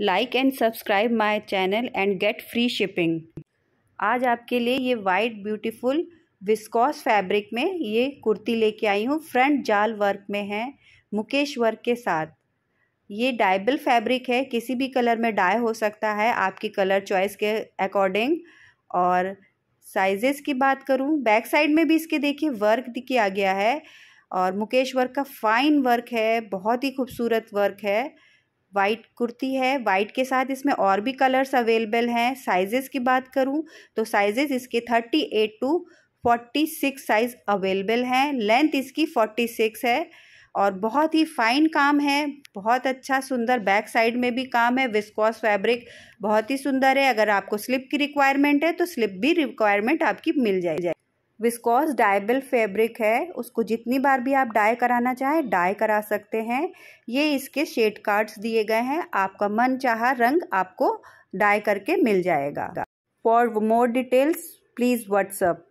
like and subscribe my channel and get free shipping आज आपके लिए ये वाइट ब्यूटीफुल विस्कॉस फैब्रिक में ये कुर्ती लेके आई हूँ फ्रंट जाल वर्क में है मुकेश वर्क के साथ ये डायबल फैब्रिक है किसी भी कलर में डाई हो सकता है आपकी कलर चॉइस के अकॉर्डिंग और साइजेस की बात करूँ बैक साइड में भी इसके देखिए वर्क किया गया है और मुकेश वर्क का फाइन वर्क है बहुत ही खूबसूरत वर्क है वाइट कुर्ती है वाइट के साथ इसमें और भी कलर्स अवेलेबल हैं साइजेस की बात करूं तो साइजेस इसके thirty eight to forty six size available हैं लेंथ इसकी फोर्टी सिक्स है और बहुत ही फाइन काम है बहुत अच्छा सुंदर बैक साइड में भी काम है विस्कॉस फैब्रिक बहुत ही सुंदर है अगर आपको स्लिप की रिक्वायरमेंट है तो स्लिप भी रिक्वायरमेंट आपकी मिल जाए विस्कॉस डायबल फैब्रिक है उसको जितनी बार भी आप डाई कराना चाहें डाई करा सकते हैं ये इसके शेड कार्ड्स दिए गए हैं आपका मन चाह रंग आपको डाई करके मिल जाएगा for more details please WhatsApp